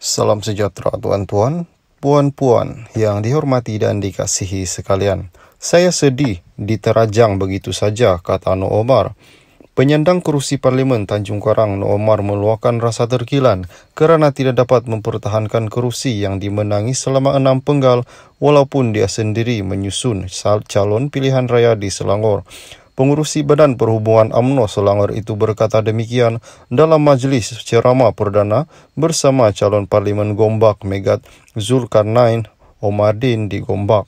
Salam sejahtera tuan-tuan, puan-puan yang dihormati dan dikasihi sekalian. Saya sedih diterajang begitu saja, kata Noor Omar. Penyandang kerusi Parlimen Tanjung Karang Noor Omar meluahkan rasa terkilan kerana tidak dapat mempertahankan kerusi yang dimenangi selama enam penggal walaupun dia sendiri menyusun calon pilihan raya di Selangor. Pengurusi Badan Perhubungan UMNO Selangor itu berkata demikian dalam majlis ceramah perdana bersama calon Parlimen Gombak Megat Zulkarnain Omardin di Gombak.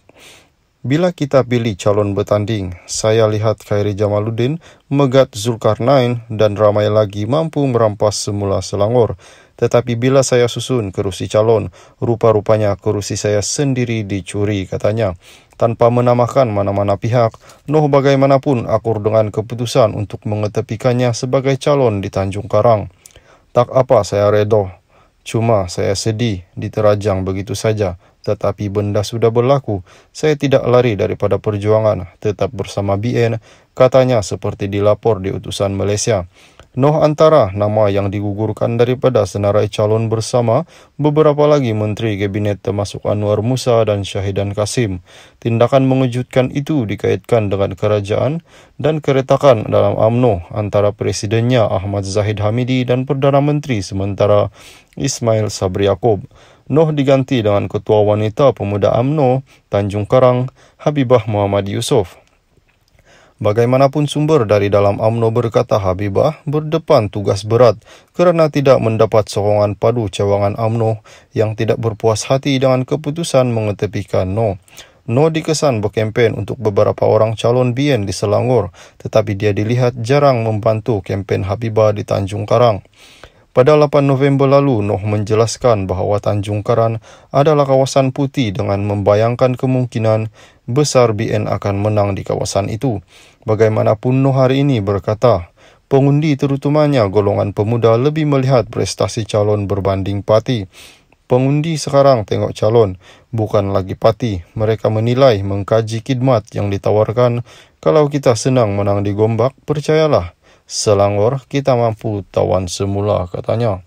Bila kita pilih calon bertanding, saya lihat Khairi Jamaluddin, Megat Zulkarnain dan ramai lagi mampu merampas semula Selangor. Tetapi bila saya susun kerusi calon, rupa-rupanya kerusi saya sendiri dicuri, katanya. Tanpa menamakan mana-mana pihak, noh bagaimanapun akur dengan keputusan untuk mengetepikannya sebagai calon di Tanjung Karang. Tak apa saya redoh, cuma saya sedih diterajang begitu saja, tetapi benda sudah berlaku. Saya tidak lari daripada perjuangan, tetap bersama BN, katanya seperti dilapor di utusan Malaysia. Noh antara nama yang digugurkan daripada senarai calon bersama beberapa lagi menteri kabinet termasuk Anwar Musa dan Syahidan Kasim. Tindakan mengejutkan itu dikaitkan dengan kerajaan dan keretakan dalam AMNO antara presidennya Ahmad Zahid Hamidi dan Perdana Menteri sementara Ismail Sabri Yaakob. Noh diganti dengan Ketua Wanita Pemuda AMNO Tanjung Karang Habibah Muhammad Yusof. Bagaimanapun sumber dari dalam AMNO berkata Habibah berdepan tugas berat kerana tidak mendapat sokongan padu cawangan AMNO yang tidak berpuas hati dengan keputusan mengetepikan NO. NO dikesan berkempen untuk beberapa orang calon BN di Selangor tetapi dia dilihat jarang membantu kempen Habibah di Tanjung Karang. Pada 8 November lalu, Noh menjelaskan bahawa Tanjung Karan adalah kawasan putih dengan membayangkan kemungkinan besar BN akan menang di kawasan itu. Bagaimanapun Noh hari ini berkata, pengundi terutamanya golongan pemuda lebih melihat prestasi calon berbanding parti. Pengundi sekarang tengok calon, bukan lagi parti. Mereka menilai mengkaji khidmat yang ditawarkan. Kalau kita senang menang di Gombak, percayalah. Selangor, kita mampu tawan semula, katanya.